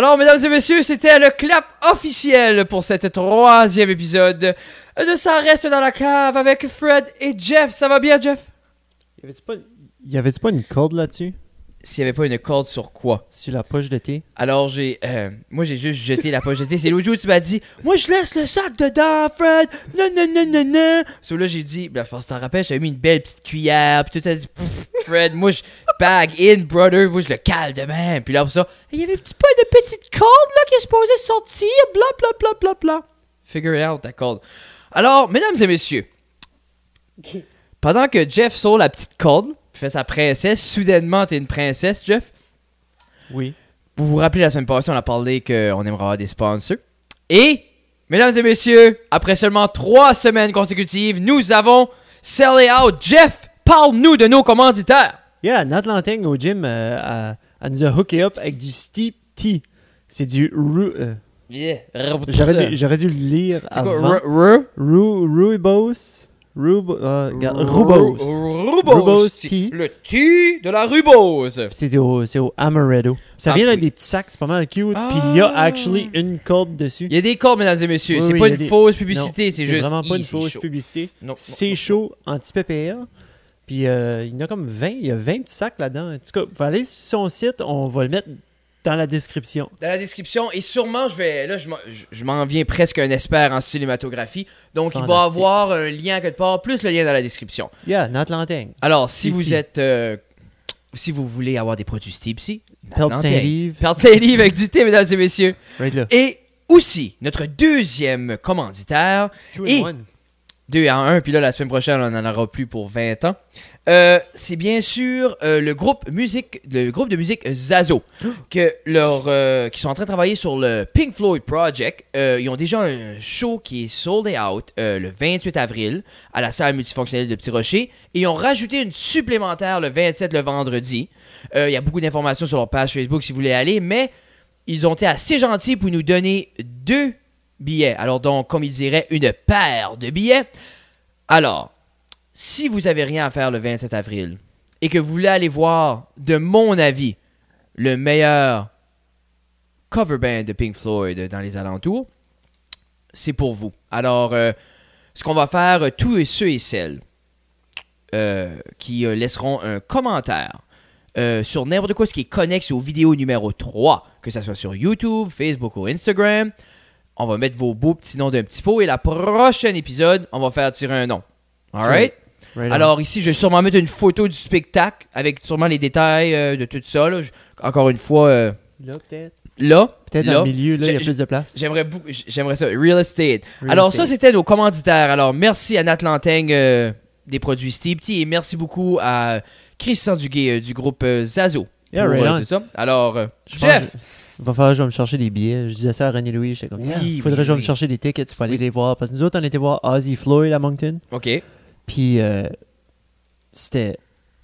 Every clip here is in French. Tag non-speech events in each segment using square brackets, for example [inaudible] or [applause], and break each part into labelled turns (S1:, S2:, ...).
S1: Alors, mesdames et messieurs, c'était le clap officiel pour cette troisième épisode de Ça reste dans la cave avec Fred et Jeff. Ça va bien, Jeff? Y avait-tu pas, pas une corde là-dessus? s'il n'y avait pas une corde sur quoi Sur la poche de thé. Alors j'ai. Euh, moi j'ai juste jeté la poche de thé. C'est l'autre jour où tu m'as dit Moi je laisse le sac dedans, Fred Non, non, non, non, non So là j'ai dit ben, Je pense que t'en rappelles, j'avais mis une belle petite cuillère. Puis tout ça dit Fred, moi je. Bag in, brother. Moi je le cale demain. » Puis là pour ça, il y avait pas une de petite corde là qui est supposée sortir. Bla, bla, bla, Figure it out, ta corde. Alors, mesdames et messieurs, pendant que Jeff sort la petite corde, fait sa princesse. Soudainement, t'es une princesse, Jeff. Oui. Vous vous rappelez, la semaine passée, on a parlé qu'on aimerait avoir des sponsors. Et, mesdames et messieurs, après seulement trois semaines consécutives, nous avons Sell Out. Jeff, parle-nous de nos commanditaires. Yeah, Nat au gym, a euh, nous a hooké up avec du
S2: Steep Tea. C'est du... Ru euh, J'aurais dû, le lire avant. Ru Ru Ru Ruibos Rubo... Rubo's. Euh, Rubose. tea. Le
S1: thé de la Rubose.
S2: C'est au, au Amaretto. Ça ah, vient avec des petits sacs, c'est pas mal cute. Puis il y a ah. actually une corde dessus. Il y a des cordes, mesdames et messieurs. c'est pas une fausse publicité, c'est juste. C'est vraiment pas une fausse publicité. C'est chaud, anti-PPA. Puis euh, il y en a comme 20, il y a 20 petits sacs là-dedans. En tout cas, vous allez sur son site, on va le mettre
S1: dans la description. Dans la description. Et sûrement, je vais. Là, je m'en viens presque un expert en cinématographie. Donc, il va y avoir un lien quelque part, plus le lien dans la description. Yeah, notre Alors, si vous êtes. Euh, si vous voulez avoir des produits Tipsy, Perle Saint-Livre. Perle Saint-Livre avec du thé, mesdames et messieurs. Et aussi, notre deuxième commanditaire. Two and one. Deux à un. Puis là, la semaine prochaine, on n'en aura plus pour 20 ans. Euh, c'est bien sûr euh, le groupe musique, le groupe de musique Zazo, euh, qui sont en train de travailler sur le Pink Floyd Project. ils ont déjà un show qui est sold out le 28 avril à la salle multifonctionnelle de Petit Rocher, et ils ont rajouté une supplémentaire le 27 le vendredi. Il y a beaucoup d'informations sur leur page Facebook si vous voulez aller, mais ils ont été assez gentils pour nous donner deux billets. Alors donc, comme ils diraient, une paire de billets. Alors, si vous avez rien à faire le 27 avril et que vous voulez aller voir, de mon avis, le meilleur cover band de Pink Floyd dans les alentours, c'est pour vous. Alors, euh, ce qu'on va faire, euh, tous et ceux et celles euh, qui laisseront un commentaire sur n'importe quoi ce qui est connexe aux vidéos numéro 3, que ce soit sur YouTube, Facebook ou Instagram. On va mettre vos beaux petits noms d'un petit pot et la prochaine épisode, on va faire tirer un nom. right? Alors ici, je vais sûrement mettre une photo du spectacle avec sûrement les détails euh, de tout ça. encore une fois, euh, Là, peut-être. là. Peut-être dans le milieu, là, il y a plus de place. J'aimerais j'aimerais ça. Real estate. Alors ça, c'était nos commanditaires. Alors merci à Nat euh, des produits Steepty et merci beaucoup à Christian Duguay du groupe Zazo. Yeah, right Alors, Il
S2: va falloir je vais me chercher des billets. Je disais ça à René Louis. il faudrait que je me chercher des tickets pour aller les voir. Parce que nous autres, on était voir Ozzy Floyd à Moncton. ok. Puis euh, c'était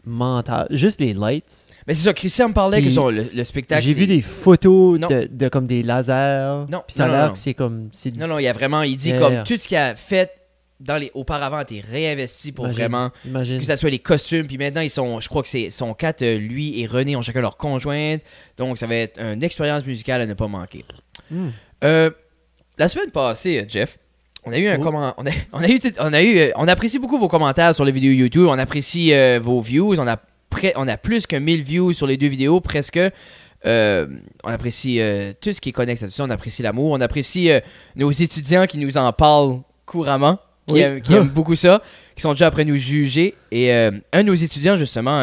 S2: mental. Juste les lights. Mais c'est ça, Christian me parlait que le, spectacle. J'ai vu des photos de, comme des lasers. Non, Puis ça a l'air c'est comme. C'est non, non, il y a vraiment. Il dit euh, comme tout ce
S1: qu'il a fait dans les auparavant réinvesti pour vraiment que ça soit les costumes puis maintenant ils sont je crois que c'est son quatre, euh, lui et René ont chacun leur conjointe donc ça va être une expérience musicale à ne pas manquer hmm. la semaine passée Jeff on a eu un oh. comment, on a, on a eu, on a eu, euh, on apprécie beaucoup vos commentaires sur les vidéos YouTube. On apprécie euh, vos views. On a on a plus que 1000 views sur les deux vidéos, presque. Euh, on apprécie tout ce qui est connexe à tout ça. On apprécie l'amour. On apprécie nos étudiants qui nous en parlent couramment, qui, aiment, [laughs] beaucoup ça, qui sont déjà après nous juger. Et un de nos étudiants justement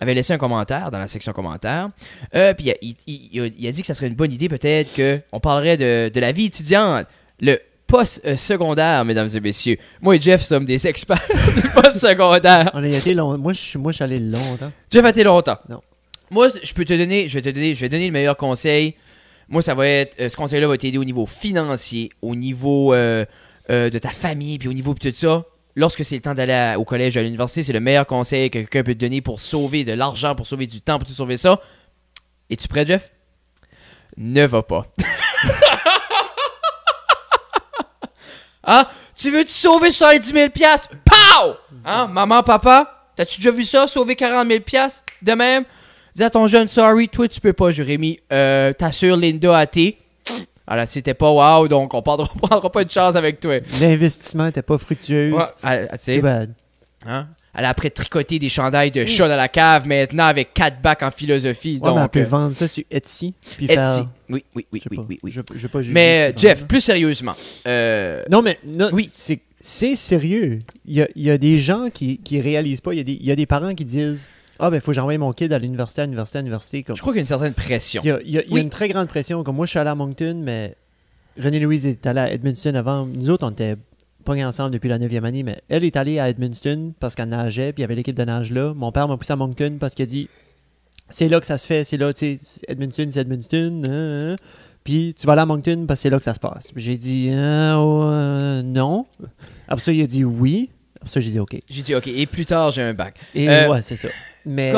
S1: avait laissé un commentaire dans la section commentaires. puis il, a dit que ça serait une bonne idée peut-être qu'on parlerait de, de, la vie étudiante. Le post-secondaire, mesdames et messieurs. Moi et Jeff sommes des experts [laughs] du post-secondaire. On a été Moi, je suis allé longtemps. Jeff a été longtemps. Non. Moi, je peux te donner, je vais te donner, je vais donner le meilleur conseil. Moi, ça va être, euh, ce conseil-là va t'aider au niveau financier, au niveau euh, euh, de ta famille, puis au niveau de tout ça. Lorsque c'est le temps d'aller au collège, à l'université, c'est le meilleur conseil que quelqu'un peut te donner pour sauver de l'argent, pour sauver du temps, pour sauver ça. Es-tu prêt, Jeff? Ne va pas. [laughs] Hein? Tu veux te sauver sur 10 000 pièces Pow! Hein? Maman, papa, t'as-tu déjà vu ça? Sauver 40 000 pièces De même, dis à ton jeune, sorry, toi, tu peux pas, Jérémy. Euh, T'assures Linda à thé. Alors, c'était pas wow, donc on prendra, [laughs] prendra pas de chance avec toi.
S2: L'investissement était pas fructueux. Ouais, ah, c'est bad.
S1: Hein? elle a après tricoter des chandails de chat dans la cave maintenant avec quatre bacs en philosophie. donc, mais peut euh, vendre ça sur Etsy. Etsy. Oui, oui, oui, oui, oui, oui. Je, mais Jeff, plus sérieusement. Euh,
S2: non, mais oui. c'est, sérieux. Il y a, des gens qui ne réalisent pas. Il y, a des, y a des parents qui disent ah, ben, il faut que j'envoie mon kid à l'université, à l'université, à l'université. Je crois qu'il y a une certaine pression. Il y a, une très grande pression. Comme moi, je suis allé à Moncton, mais René-Louise est allé à Edmondson avant. Nous autres, on était pas ensemble depuis la 9e année, mais elle est allée à Edmundston parce qu'elle nageait, puis il y avait l'équipe de nage là. Mon père m'a poussé à Moncton parce qu'il a dit c'est là que ça se fait, c'est là, tu sais, Edmundston, c'est Edmundston. Hein, hein. Puis tu vas aller à Moncton parce que c'est là que ça se passe. J'ai dit hein, oh, euh, non. Après ça, il a dit oui. Après ça, j'ai dit OK.
S1: J'ai dit OK. Et plus tard, j'ai un bac. Et euh, ouais, c'est ça. Mais.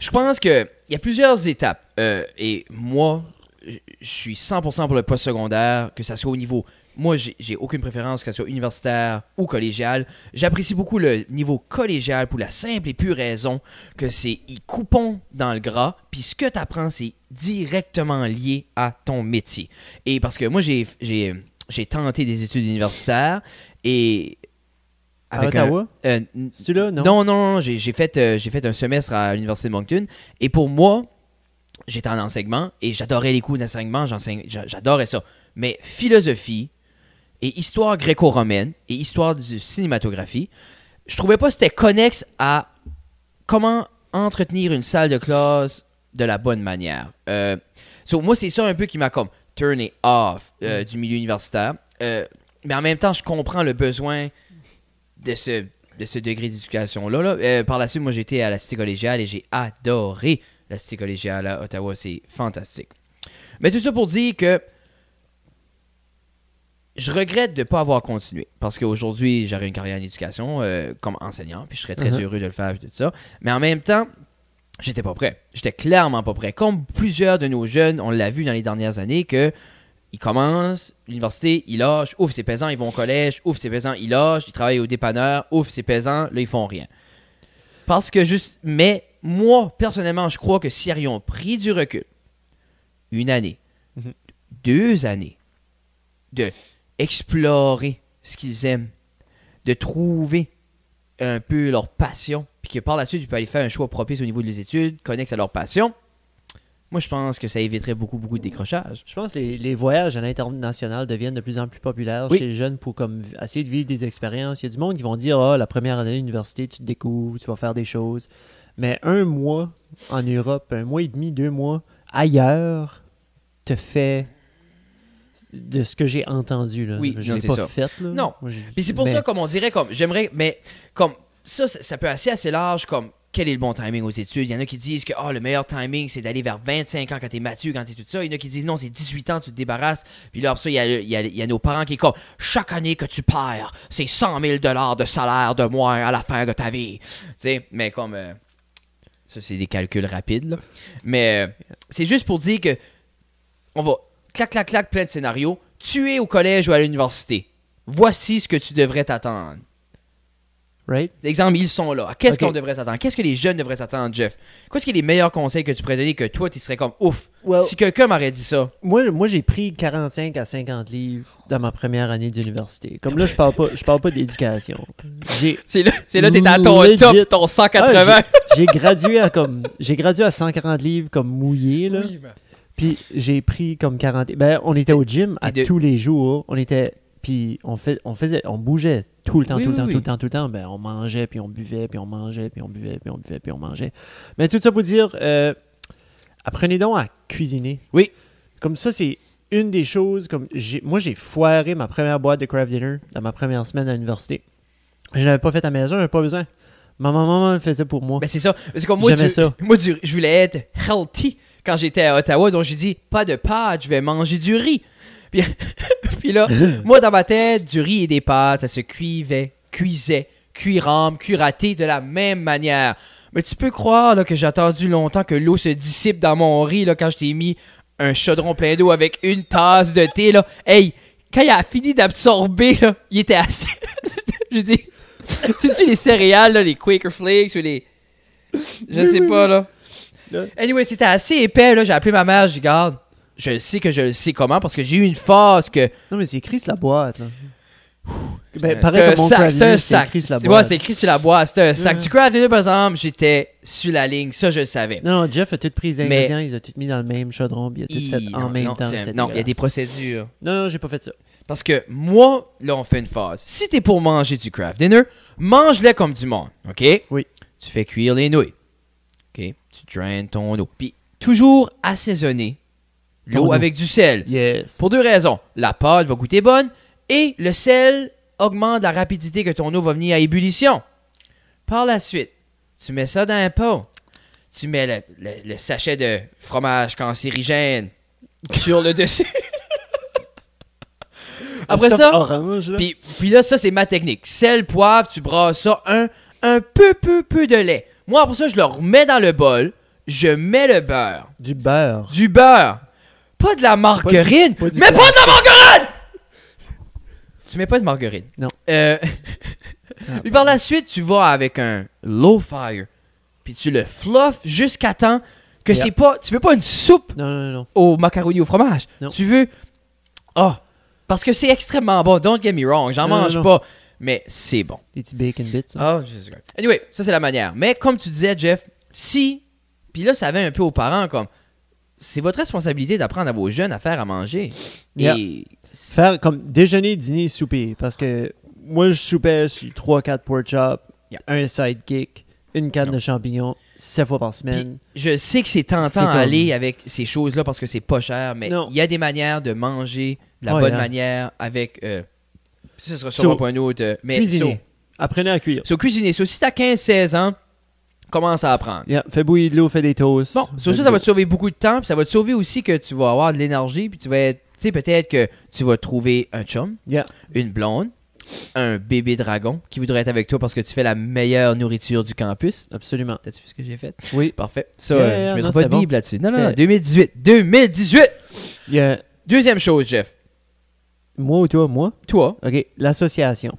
S1: je pense qu'il y a plusieurs étapes. Euh, et moi, je suis 100% pour le post-secondaire, que ça soit au niveau moi, j'ai aucune préférence, ce soit universitaire ou collégiale. J'apprécie beaucoup le niveau collégial pour la simple et pure raison que c'est y coupons dans le gras, puis ce que tu apprends, c'est directement lié à ton métier. Et parce que moi, j'ai tenté des études universitaires et à Ottawa? Euh, là, non? Non, non, j'ai fait, euh, fait un semestre à l'Université de Moncton. Et pour moi, j'étais en enseignement et j'adorais les cours d'enseignement, j'adorais ça. Mais philosophie, et histoire gréco-romaine et histoire de cinématographie, je trouvais pas que c'était connexe à comment entretenir une salle de classe de la bonne manière. Euh, moi, c'est ça un peu qui m'a comme turné off euh, mm. du milieu universitaire. Euh, mais en même temps, je comprends le besoin de ce, degré d'éducation-là. Là. par la suite, moi, j'étais à la cité collégiale et j'ai adoré la cité collégiale à Ottawa. C'est fantastique. Mais tout ça pour dire que je regrette de ne pas avoir continué parce qu'aujourd'hui, j'aurais une carrière en éducation euh, comme enseignant, puis je serais très mhm. heureux de le faire, et tout ça. Mais en même temps, j'étais pas prêt. J'étais clairement pas prêt. Comme plusieurs de nos jeunes, on l'a vu dans les dernières années, que ils commencent, l'université, ils lâchent, ouf, c'est pesant, ils vont au collège, ouf, c'est pesant, ils lâchent, ils travaillent au dépanneur, ouf, c'est pesant, là, ils font rien. Parce que juste, mais moi, personnellement, je crois que si ils pris du recul, une année, mhm. deux années, de explorer ce qu'ils aiment, de trouver un peu leur passion, puis que par la suite, ils peuvent aller faire un choix propice au niveau des études, connexe à leur passion. Moi, je pense que ça éviterait beaucoup, beaucoup de décrochage. Je pense que les, voyages à l'international deviennent de plus en plus populaires chez les jeunes pour comme,
S2: essayer de vivre des expériences. Il y a du monde qui vont dire Ah, la première année d'université, tu te découvres, tu vas faire des choses. Mais un mois en Europe, un mois et demi, deux mois ailleurs, te fait de ce que j'ai entendu. Là. Oui, je l'ai pas fait. Là. Non. Puis c'est pour ça,
S1: comme on dirait, comme j'aimerais, mais comme ça, ça, peut assez assez large, comme quel est le bon timing aux études. Il y en a qui disent que ah, le meilleur timing, c'est d'aller vers 25 ans quand t'es mature, quand t'es tout ça. Il y en a qui disent non, c'est 18 ans, tu te débarrasses. Puis là, ça, il y, a, il, y a, nos parents qui, comme, chaque année que tu perds, c'est 100 000 de salaire de moins à la fin de ta vie. Tu sais, mais comme. Euh, ça, c'est des calculs rapides, Mais euh, c'est juste pour dire que on va clac, clac, clac, plein de scénarios. Tu es au collège ou à l'université. Voici ce que tu devrais t'attendre. Right? Exemple, ils sont là. Qu'est-ce qu'on devrait s'attendre? Qu'est-ce que les jeunes devraient s'attendre, Jeff? Qu'est-ce qui est les meilleurs conseils que tu pourrais donner que toi, tu serais comme ouf? si quelqu'un m'aurait dit ça.
S2: Moi, moi j'ai pris 45 à 50 livres dans ma première année d'université. Comme là, je parle pas, je parle pas d'éducation. [laughs]
S1: C'est là, que t'es à ton top, ton 180.
S2: j'ai gradué à comme, j'ai gradué à 140 livres comme mouillé, là. Ben. Puis j'ai pris comme 40. Ben, on était au gym à tous les jours. On était. Puis on, fait, on faisait, on bougeait tout le temps, tout, le temps tout le temps, tout le temps, Ben on mangeait, puis on buvait, puis on mangeait, puis on buvait, puis on buvait, puis on mangeait. Mais tout ça pour dire, euh, apprenez donc à cuisiner. Oui. Comme ça, c'est une des choses. Comme moi, j'ai foiré ma première boîte de craft dinner dans ma première semaine à l'université. Je n'avais pas fait à la maison, j'avais pas besoin. Ma maman me faisait pour moi.
S1: Ben c'est ça. Parce que moi, ça. moi je voulais être healthy quand j'étais à Ottawa. Donc, j'ai dit, pas de pâtes, je vais manger du riz. Puis, [laughs] là, [laughs] moi, dans ma tête, du riz et des pâtes, ça se cuivait, cuisait, cuirame, curaté de la même manière. Mais tu peux croire que j'ai attendu longtemps que l'eau se dissipe dans mon riz là, quand je t'ai mis un chaudron plein d'eau avec une tasse de thé. Là. Hey, quand il a fini d'absorber, il était assez. [laughs] je dis, sais-tu les céréales, là, les Quaker Flakes ou les.
S2: Je sais pas, là.
S1: Anyway, c'était assez épais. Là. J'ai appelé ma mère, je garde, je sais que je le sais comment parce que j'ai eu une phase que. Non, mais c'est écrit sur la boîte. Là. Ben, sac, c'est un sac. Écrit sur la boîte. c'est écrit sur la boîte. C'est un sac. Du craft Dinner par exemple, j'étais sur la ligne. Ça, je le savais. Non, non Jeff a tout pris des ingrédients,
S2: ils ont tout mis dans le même chaudron, puis il a tout fait en même non, temps. Non, il y a des procédures.
S1: Non, non, j'ai pas fait ça. Parce que moi, là, on fait une phase. Si t'es pour manger du craft dinner, mange-le comme du monde, OK? Oui. Tu fais cuire les nouilles. Tu draines ton eau. Puis toujours assaisonner l'eau avec du sel. Pour deux raisons. La pâte va goûter bonne et le sel augmente la rapidité que ton eau va venir à ébullition. Par la suite, tu mets ça dans un pot. Tu mets le, sachet de fromage cancérigène sur le dessus. [laughs] Après ça, puis, là, ça, c'est ma technique. Sel, poivre, tu brasses ça, un, un peu, peu, peu de lait. Moi, pour ça, je le remets dans le bol. Je mets le beurre. Du beurre. Du beurre. Pas de la margarine. mais pas de la margarine! [laughs] tu mets pas de margarine. Non. Euh, [laughs] puis par la suite, tu vas avec un low fire. Puis tu le fluffes jusqu'à temps que c'est pas. Tu veux pas une soupe au macaroni au fromage. Tu veux. Oh! Parce que c'est extrêmement bon, don't get me wrong, j'en mange pas mais c'est bon. Des petits bacon bits. Ah, oh, je sais Anyway, ça, c'est la manière. Mais comme tu disais, Jeff, si. Puis là, ça va un peu aux parents, comme. C'est votre responsabilité d'apprendre à vos jeunes à faire à manger. Et.
S2: Faire comme déjeuner, dîner, souper. Parce que moi, je soupais sur 3-4 pork chops, a un sidekick, une canne de champignons, 7 fois par semaine.
S1: je sais que c'est tentant aller avec ces choses-là parce que c'est pas cher, mais il y a des manières de manger de la oh, bonne manière avec. Euh, ça sera sûrement un autre. Euh, mais cuisiner. Apprenez à cuire. So, cuisiner. So, si t'as 15-16 ans, commence à apprendre. Fais bouillir de l'eau, fais des toasts. Bon, ça, va te sauver beaucoup de temps, ça va te sauver aussi que tu vas avoir de l'énergie, puis tu vas Tu sais, peut-être que tu vas trouver un chum, une blonde, un bébé dragon qui voudrait être avec toi parce que tu fais la meilleure nourriture du campus. Absolument. T'as-tu vu ce que j'ai fait? Oui. Parfait. Ça, je mettrai pas de Bible là-dessus. Non, non, non, 2018. 2018!
S2: Deuxième chose, Jeff. Moi ou toi? Moi? Toi. OK. L'association.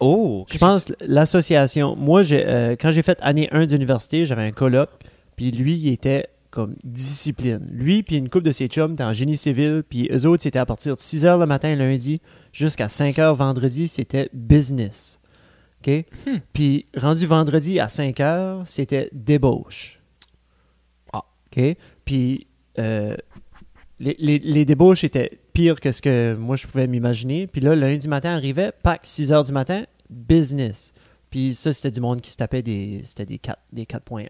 S2: Oh! Je pense l'association. Moi, j'ai, euh, quand j'ai fait année 1 d'université, j'avais un colloque, puis lui, il était comme discipline. Lui, puis une couple de ses chums, étaient en génie civil, puis eux autres, c'était à partir de 6 h le matin lundi jusqu'à 5 h vendredi, c'était business. OK? Hmm. Puis rendu vendredi à 5 h, c'était débauche. Ah. OK? Puis. Euh, les, les, débauches étaient pires que ce que moi je pouvais m'imaginer. Puis là, lundi matin arrivait, pack, 6 heures du matin, business. Puis ça, c'était du monde qui se tapait des, c'était des 4.1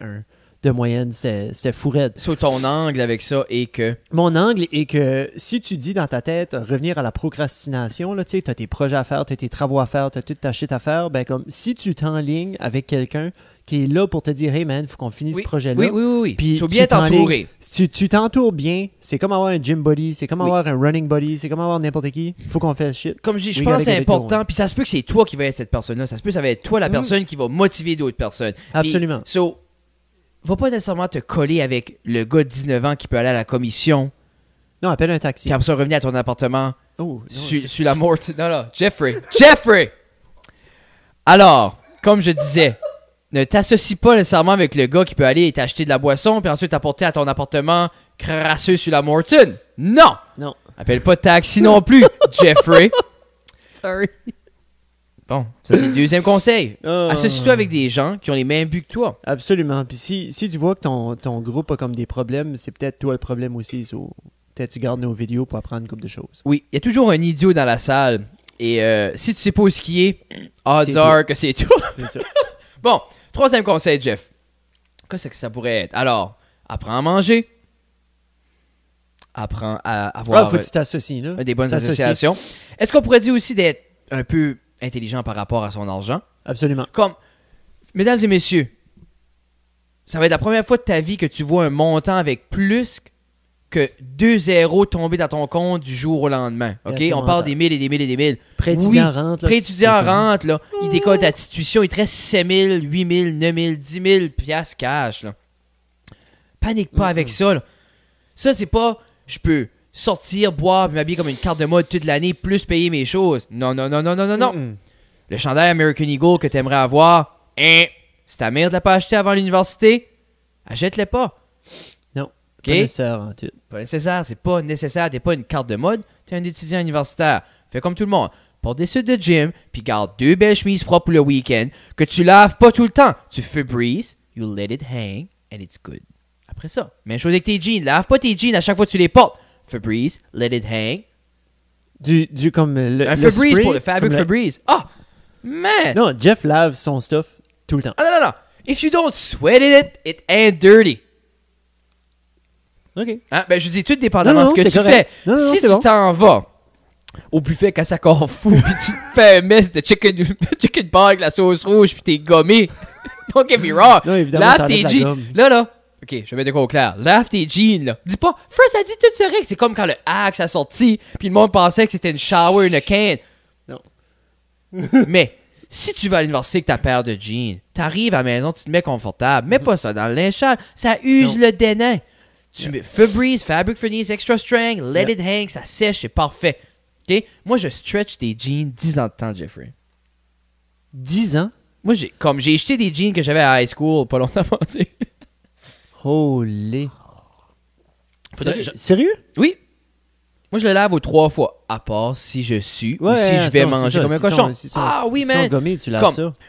S2: de moyenne. C'était, c'était fou raide. ton angle avec ça et que. Mon angle est que si tu dis dans ta tête revenir à la procrastination, tu sais, tes projets à faire, as tes travaux à faire, as toute ta shit à faire, ben comme si tu t'enlignes avec quelqu'un qui est là pour te dire, hey man, faut qu'on finisse ce projet-là. Oui, oui, oui. Il Puis faut bien t'entourer. Si tu t'entoures bien, c'est comme avoir un gym body c'est comme avoir un running body c'est comme avoir n'importe qui. Faut qu'on fasse shit. Comme je dis, je pense que c'est important. Puis
S1: ça se peut que c'est toi qui va être cette personne-là. Ça se peut que ça va être toi la mm. personne qui va motiver d'autres personnes. Absolument. so, va pas nécessairement te coller avec le gars de 19 ans qui peut aller à la commission. Non, appelle un taxi. Puis après ça, revenir à ton appartement. Oh, je suis la morte. Non, non, Jeffrey. Jeffrey! Alors, comme je disais ne t'associe pas nécessairement avec le gars qui peut aller t'acheter de la boisson puis ensuite t'apporter à ton appartement crasseux sur la Morton. Non! Non. Appelle pas taxi non plus, [laughs] Jeffrey. Sorry. Bon, ça c'est le deuxième conseil. Ah. Associe-toi avec des gens qui ont les mêmes buts que toi. Absolument.
S2: Puis si, si tu vois que ton, groupe a comme des problèmes, c'est peut-être toi le problème aussi.
S1: Peut-être tu gardes nos vidéos pour apprendre une couple de choses. Oui, il y a toujours un idiot dans la salle. Et euh, si tu sais pas où est, odds are que c'est toi. C'est ça. [laughs] bon, Troisième conseil, Jeff. Qu'est-ce que ça pourrait être? Alors, apprends à manger. Apprends à avoir. Ah, des bonnes associations. Est-ce qu'on pourrait dire aussi d'être un peu intelligent par rapport à son argent? Absolument. Comme, mesdames et messieurs, ça va être la première fois de ta vie que tu vois un montant avec plus que que 2-0 tombés dans ton compte du jour au lendemain. OK? On parle des 1000 et des 1000 et des 1000. Pré-étudiant oui, rentre. Pré-étudiant rentre, là. Il décolle ta situation, il te reste 000, 8000, 9000, 10 000 piastres cash, là. Panique pas avec ça, là. Ça, c'est pas je peux sortir, boire, m'habiller comme une carte de mode toute l'année, plus payer mes choses. Non, non, non, non, non, non, non. Le chandail American Eagle que t'aimerais avoir, hein, si ta mère ne l'a pas acheté avant l'université, achète-le pas. Pas nécessaire en hein, tout. Pas nécessaire, c'est pas nécessaire. T'es pas une carte de mode, t'es un étudiant universitaire. Fais comme tout le monde. Porte des suites de gym, puis garde deux belles chemises propres pour le week-end, que tu laves pas tout le temps. Tu breeze, you let it hang, and it's good. Après ça, même chose avec tes jeans. Lave pas tes jeans à chaque fois que tu les portes. Febreze, let it hang. Du, du comme le. Un pour le fabric Febreze. Ah! Oh, man! Non, Jeff lave son stuff tout le temps. Ah non, non, non. If you don't sweat it, it ain't dirty. OK. Hein? Ben, je dis tout dépendamment de ce que tu fais. si tu t'en vas au buffet sac à fou, tu te fais un mess de chicken, [laughs] chicken ball avec la sauce rouge, puis t'es gommé. [laughs] Don't get me wrong. Non, Lave tes jeans. Là, là. Ok, je vais mettre de au clair. Lave tes jeans, Dis pas, first, a dit tout ce que C'est comme quand le axe a sorti, puis le monde pensait que c'était une shower, une can. Non. [laughs] Mais, si tu vas à l'université avec ta paire de jeans, t'arrives à la maison, tu te mets confortable. Mets pas ça dans le linge Ça use le dénin. Tu mets Febreze, fabric furnace, extra strength, let it hang, ça sèche, c'est parfait. Moi, je stretch des jeans 10 ans de temps, Jeffrey. 10 ans? Moi, j'ai comme j'ai acheté des jeans que j'avais à high school pas longtemps avant. [laughs] Holy. Sérieux? Oui. Moi, je le lave aux trois fois, à part si je sue si je vais manger comme un cochon. ah oui, man!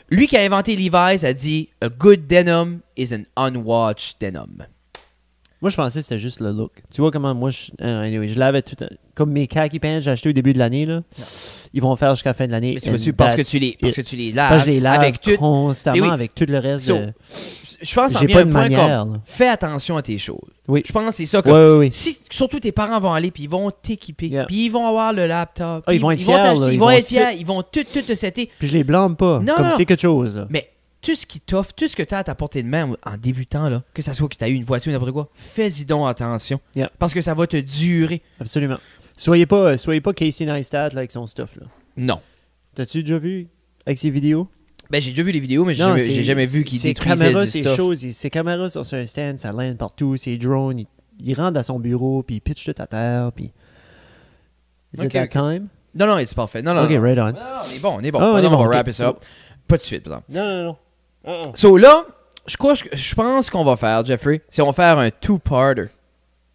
S1: Lui qui a inventé Levi's a dit « A good denim is an unwatched denim ». Moi, je pensais que c'était juste le look. Tu vois comment moi, je, euh,
S2: l'avais tout. Comme mes khaki pants que j'ai acheté au début de l'année, là, ils vont faire jusqu'à la fin de l'année. parce, que tu les, parce que tu les laves. Parce je les lave avec tout... constamment avec tout le reste. de... Je pense que bien un
S1: fais attention à tes choses. Oui. Je pense que c'est ça. si, surtout tes parents vont aller, puis ils vont t'équiper, puis ils vont avoir le laptop. Ah, ils, vont être fiers. ils, vont être fiers, ils vont tout, tout te setter. Puis je les blâme pas, non, comme c'est quelque chose. Là. Mais tout ce qui t'offre, tout ce que tu as à ta portée de main en débutant, là, que ce soit que t'as eu une voiture ou n'importe quoi, fais-y donc attention. Parce que ça va te durer. Absolument. Soyez pas, euh, soyez pas Casey Neistat avec son stuff. Là. Non. T'as-tu
S2: déjà vu avec ses vidéos?
S1: Ben, j'ai déjà vu les vidéos, mais j'ai jamais, jamais, vu qu'il détruisait caméras, du stuff. Choses,
S2: ses caméras sont sur un stand, ça land partout, ses drones, il, rentre à son bureau, puis il pitch tout à terre,
S1: puis... Is it that time? Non, non, c'est parfait. Non, non, OK, right on. Non, on est bon, on est bon. Ah, on, est bon, on va wrap it up. Pas de suite, par exemple. Non,
S2: non, non. So
S1: là, je, crois, je, pense qu'on va faire, Jeffrey, c'est on va faire un two-parter.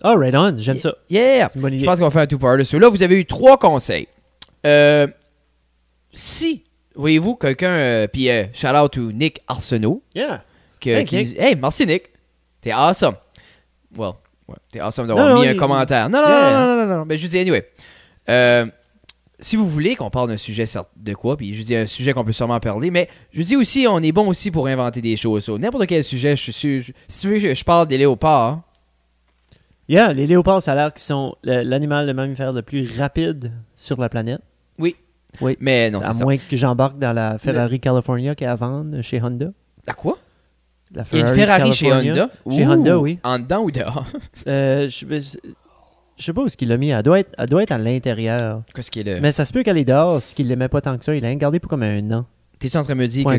S1: Ah, oh, right on, j'aime ça. Yeah! Une bonne idée. Je pense qu'on va faire un two-parter. So là, vous avez eu trois conseils. Euh, si, voyez-vous, quelqu'un, puis shout out to Nick Arsenault. Yeah! Que, Hey, merci Nick! T'es awesome! Well, t'es awesome d'avoir mis un commentaire. Non, non, non, non, non, non, mais je dis anyway. Euh, si vous voulez qu'on parle d'un sujet de quoi, puis je dis un sujet qu'on peut sûrement parler, mais je dis aussi, on est bon aussi pour inventer des choses. N'importe quel sujet, je suis sûr. si je, parle des léopards. Yeah, les léopards, ça a l'air qu'ils sont
S2: l'animal, de mammifère le plus rapide sur la planète. Oui. Oui. Mais non, À moins que j'embarque dans la Ferrari California qui est à vendre chez Honda. La quoi? La Ferrari, une Ferrari chez Honda? Chez Honda, oui. En dedans ou dehors?
S1: Euh, je, je sais pas où
S2: ce qu'il l'a mis. Elle doit être, doit être à l'intérieur. Qu'est-ce qu'il est Mais ça se peut qu'elle est dehors, ce qu'il l'aimait pas tant que ça. Il l'a gardé pour comme un an. T'es-tu en train de me dire que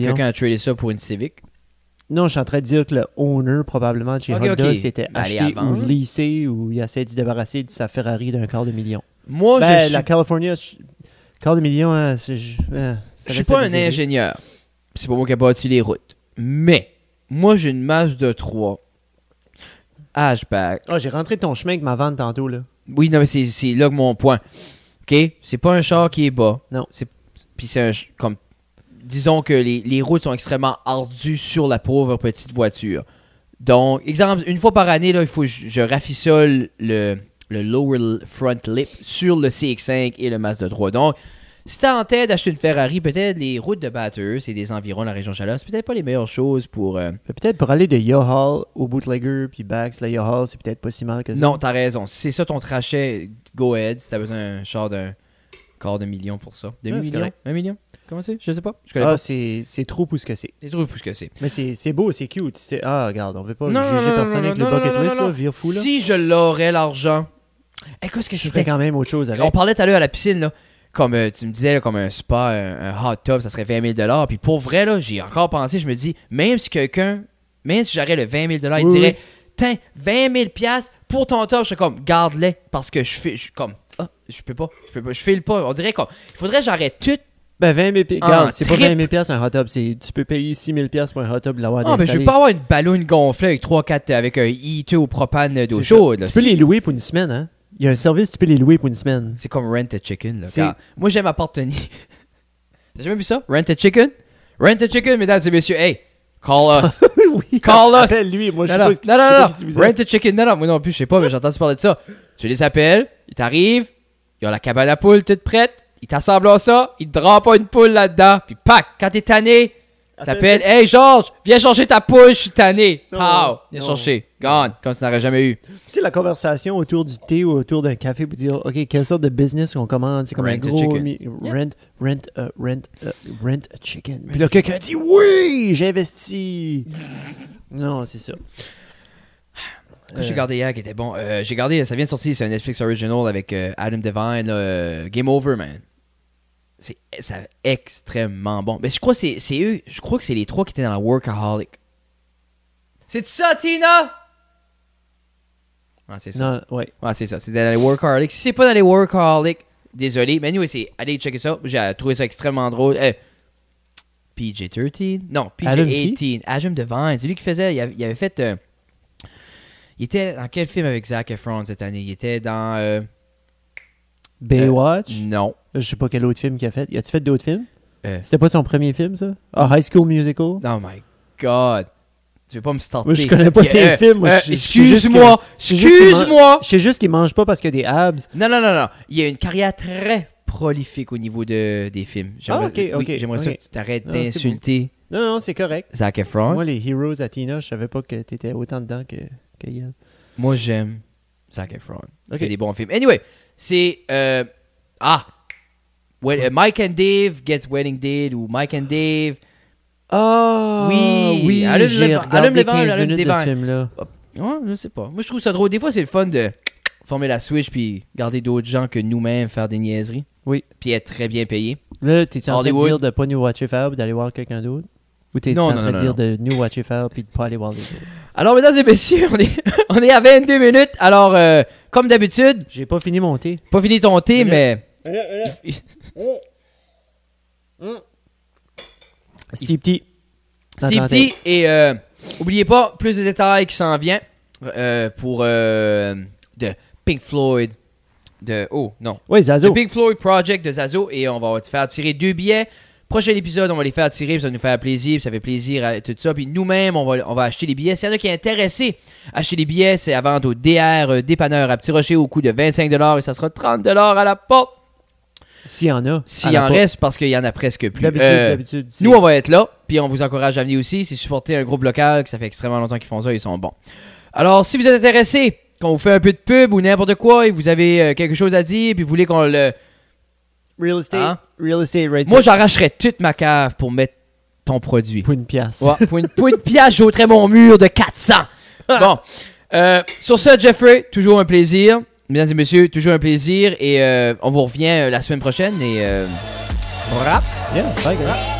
S2: quelqu'un
S1: a tradé ça pour une Civic?
S2: Non, je suis en train de dire que le owner, probablement, de chez Honda, s'était ben, acheté ou lycée ou il essayait de se débarrasser de
S1: sa Ferrari d'un quart de million.
S2: Moi, ben, je La California, quart de million, hein, c'est... Hein,
S1: je suis pas un ingénieur. C'est pas moi qui ai bâti les routes. Mais, moi, j'ai une masse de 3 ah, j'ai rentré ton chemin avec ma vente tantôt, là. Oui, non, mais c'est là mon point. OK? C'est pas un char qui est bas. Non. Puis c'est un. Comme, disons que les, routes sont extrêmement ardues sur la pauvre petite voiture. Donc, exemple, une fois par année, là, il faut que je, je le, le lower front lip sur le CX5 et le Mazda 3. Donc, si t'as en tête d'acheter une Ferrari, peut-être les routes de Bathurst et des environs de la région Chaleur, c'est peut-être pas les meilleures choses pour. Euh, peut-être pour
S2: aller de Yohall au Bootlegger puis Bax, la Yohall, c'est peut-être pas si mal que ça. Non, t'as
S1: raison. Si c'est ça ton trachet, go ahead. Si t'as besoin d'un char d'un quart de million pour ça. Deux millions? Un million Comment c'est Je sais pas. ah, c'est trop pour ce que c'est. trop pour ce c'est.
S2: Mais c'est beau, c'est cute.
S1: Ah, regarde, on veut pas juger personne avec le bucket list, là, vire fou, Si je l'aurais, l'argent. C'était eh, ce que quand même autre chose avec. On parlait tout à l'heure à la piscine, là comme euh, tu me disais, comme un spa, un, hot tub, ça serait 20 000 Puis pour vrai, là, j'ai encore pensé, je me dis, même si quelqu'un, même si j'aurais le 20 000 il dirait, tiens, 20 000 pour ton top, je serais comme, garde-les, parce que je fais, je comme, ah, je peux pas, je peux pas, je file pas. On dirait qu'il il faudrait que j'arrête tout ben
S2: 20 000 ce c'est pas 20 000 un hot tub, tu peux payer 6 000 pour un hot tub de l'avoir Ah, mais je veux pas avoir une
S1: ballonne gonflée avec 3-4 avec un i e au propane d'eau chaude. Tu peux les louer pour une semaine, hein?
S2: Il y a un service, tu peux les louer pour une semaine. C'est comme Rent a Chicken. Là,
S1: Moi, j'aime appartenir. [laughs] T'as jamais vu ça? Rent a Chicken? Rent a Chicken, mesdames et messieurs. Hey, call us. [laughs] call us. Appelle lui. Moi, je sais pas, non, non, non. Si Rent a Chicken. Non, non, moi non plus, je sais pas, mais j'entends parler de ça. Tu les appelles, ils t'arrivent, ils ont la cabane à poule toute prête, ils t'assemblent ça, ils te drapent pas une poule là-dedans, puis pack, quand t'es tanné, t'appelles, hey Georges, viens changer ta poule, je suis tanné. Pow, viens changer comme ça n'aurait jamais eu. Tu
S2: sais, la conversation autour du thé ou autour d'un café pour dire, OK, quelle sorte de business qu'on commande? C'est comme rent un gros... Rent, rent, euh, rent,
S1: euh, rent a chicken. Puis là, quelqu'un
S2: dit, oui, j'investis. non, c'est ça.
S1: j'ai gardé hier qui était bon. Euh, j'ai gardé, ça vient de sortir, c'est un Netflix original avec Adam Devine, Game Over, man. C'est extrêmement bon. Mais je crois que c'est, c'est eux, je crois que c'est les trois qui étaient dans la Workaholic. C'est ça, Tina? Ah, c'est ça. ouais. Ah, c'est ça. C'est dans les Si c'est pas dans les désolé. Mais anyway, c'est. Allez checker ça. J'ai trouvé ça extrêmement drôle. Euh, PJ-13 Non, PJ-18. Adam Devine. C'est lui qui faisait. Il avait, fait. Euh, il était dans quel film avec Zac Efron cette année Il était dans. Euh,
S2: Baywatch Non. Je sais pas quel autre film qu'il a fait. Y a-tu fait d'autres films C'était pas son premier film, ça ah, High School Musical Oh my
S1: god. Tu veux pas me starter. Moi, je connais pas ces films. excuse-moi, excuse-moi. Je sais juste qu'il mange pas parce qu'il y a des abs. Non, non, non, non. Il a une carrière très prolifique au niveau de, des films. Ah, j'aimerais, ah, ok, j'aimerais que tu t'arrêtes d'insulter. Non, non, c'est
S2: correct. Zac Efron. Moi, les Heroes à Tina, je savais pas que tu étais autant dedans que, que Yann.
S1: Moi, j'aime Zach Efron. Okay. Il fait des bons films. Anyway, c'est... Euh, ah! Mike and Dave gets Wedding Date ou Mike and Dave... Ah! Oh, oui! Oui! j'ai regardé 15 minutes de des film-là. Ouais, je sais pas. Moi, je trouve ça drôle. Des fois, c'est le fun de former la Switch puis garder d'autres gens que nous-mêmes faire des niaiseries. Oui. Puis être très bien payé. Là, t'es en train de dire
S2: de pas nous watcher faire puis d'aller voir quelqu'un d'autre? Ou t'es en train de dire de nous watcher faire puis de pas aller voir les
S1: autres? Alors, mesdames et messieurs, on est, [laughs] on est à 22 minutes. Alors, euh, comme d'habitude, J'ai pas fini mon thé. pas fini ton thé, mais. [laughs] Hum. Hum. Steve T. Steve T. Et n'oubliez euh, oubliez pas, plus de détails qui s'en vient euh, pour euh, de Pink Floyd. De, oh, non. Oui, Pink Floyd Project de Zazo. Et on va te faire tirer deux billets. Prochain épisode, on va les faire tirer. Ça va nous faire plaisir. Ça fait plaisir à tout ça. Puis nous-mêmes, on va, on va acheter les billets. S'il y en a qui est intéressé, acheter les billets, c'est à vendre au DR Dépanneur à Petit Rocher au coût de 25 et ça sera 30 à la porte. S'il y en a. S'il en reste, parce qu'il y en a presque plus. D'habitude, euh, d'habitude. Nous, on va être là, puis on vous encourage à venir aussi. C'est supporter un groupe local, ça fait extrêmement longtemps qu'ils font ça, ils sont bons. Alors, si vous êtes intéressé, qu'on vous fait un peu de pub ou n'importe quoi, et vous avez euh, quelque chose à dire, puis vous voulez qu'on le. Real estate. Hein? Real estate, right Moi, j'arracherais toute ma cave pour mettre ton produit. Pour une pièce. pour une, pièce, j'ôterais mon mur de 400. [laughs] bon. Euh, sur ce, Jeffrey, toujours un plaisir. Mesdames et messieurs, toujours un plaisir et euh, on vous revient euh, la semaine prochaine et rap.
S2: Euh, rap.